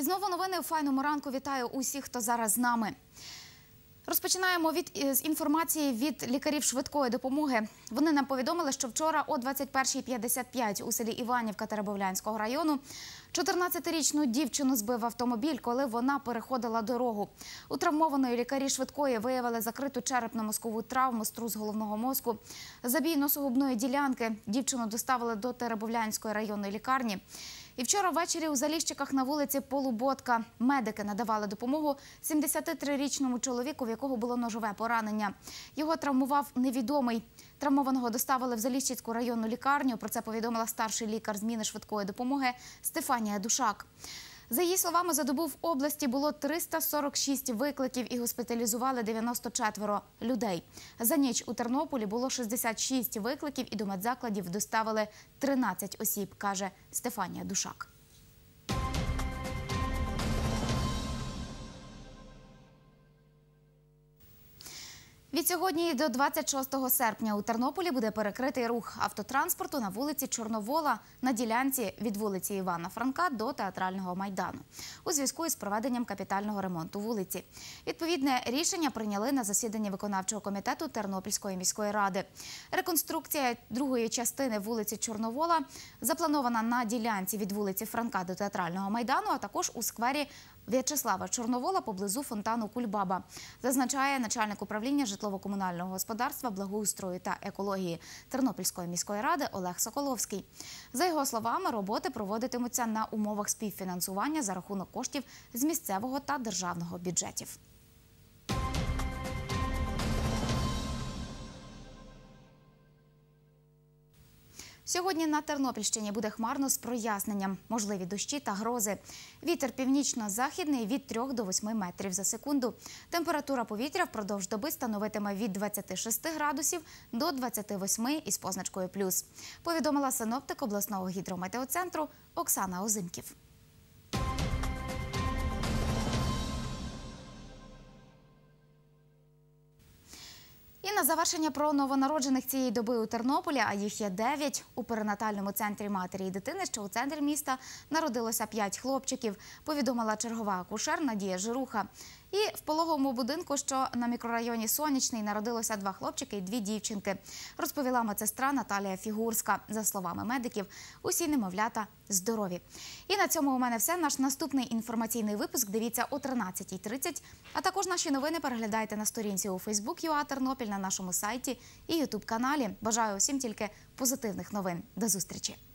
І знову новини у файному ранку. Вітаю усіх, хто зараз з нами. Розпочинаємо від е, з інформації від лікарів швидкої допомоги. Вони нам повідомили, що вчора о 21.55 у селі Іванівка Теребовлянського району 14-річну дівчину збив автомобіль, коли вона переходила дорогу. У травмованої лікарі швидкої виявили закриту черепно-мозкову травму, струс головного мозку, забій носогубної ділянки. Дівчину доставили до Теребовлянської районної лікарні. І вчора ввечері у Заліщиках на вулиці Полуботка медики надавали допомогу 73-річному чоловіку, в якого було ножове поранення. Його травмував невідомий. Травмованого доставили в Заліщицьку районну лікарню. Про це повідомила старший лікар зміни швидкої допомоги Стефанія Душак. За її словами, за добу в області було 346 викликів і госпіталізували 94 людей. За ніч у Тернополі було 66 викликів і до медзакладів доставили 13 осіб, каже Стефанія Душак. Від сьогодні до 26 серпня у Тернополі буде перекритий рух автотранспорту на вулиці Чорновола на ділянці від вулиці Івана Франка до театрального майдану у зв'язку із проведенням капітального ремонту вулиці. Відповідне рішення прийняли на засіданні виконавчого комітету Тернопільської міської ради. Реконструкція другої частини вулиці Чорновола запланована на ділянці від вулиці Франка до театрального майдану, а також у сквері В'ячеслава Чорновола поблизу фонтану Кульбаба, зазначає начальник управління житлово-комунального господарства, благоустрою та екології Тернопільської міської ради Олег Соколовський. За його словами, роботи проводитимуться на умовах співфінансування за рахунок коштів з місцевого та державного бюджетів. Сьогодні на Тернопільщині буде хмарно з проясненням, можливі дощі та грози. Вітер північно-західний від 3 до 8 метрів за секунду. Температура повітря впродовж доби становитиме від 26 градусів до 28 із позначкою плюс. Повідомила синоптик обласного гідрометеоцентру Оксана Озимків. на завершення про новонароджених цієї доби у Тернополі, а їх є дев'ять, у перинатальному центрі матері і дитини, що у центрі міста народилося 5 хлопчиків. Повідомила чергова акушер Надія Жируха. І в пологовому будинку, що на мікрорайоні Сонячний, народилося два хлопчики і дві дівчинки. Розповіла медсестра Наталія Фігурська. За словами медиків, усі немовлята здорові. І на цьому у мене все. Наш наступний інформаційний випуск дивіться о 13.30. А також наші новини переглядайте на сторінці у Фейсбук ЮА Тернопіль на нашому сайті і Ютуб каналі. Бажаю усім тільки позитивних новин. До зустрічі.